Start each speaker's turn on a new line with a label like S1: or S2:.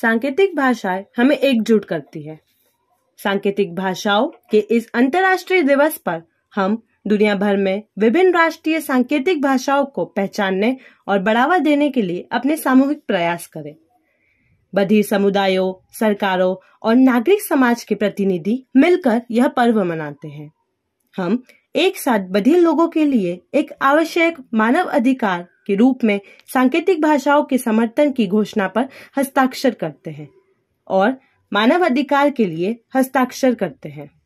S1: सांकेतिक भाषाएं हमें एकजुट करती है सांकेतिक भाषाओं के इस अंतर्राष्ट्रीय दिवस पर हम दुनिया भर में विभिन्न राष्ट्रीय सांकेतिक भाषाओं को पहचानने और बढ़ावा देने के लिए अपने सामूहिक प्रयास करें बधिर समुदायों सरकारों और नागरिक समाज के प्रतिनिधि मिलकर यह पर्व मनाते हैं हम एक साथ बधिर लोगों के लिए एक आवश्यक मानव अधिकार के रूप में सांकेतिक भाषाओं के समर्थन की घोषणा पर हस्ताक्षर करते हैं और मानव अधिकार के लिए हस्ताक्षर
S2: करते हैं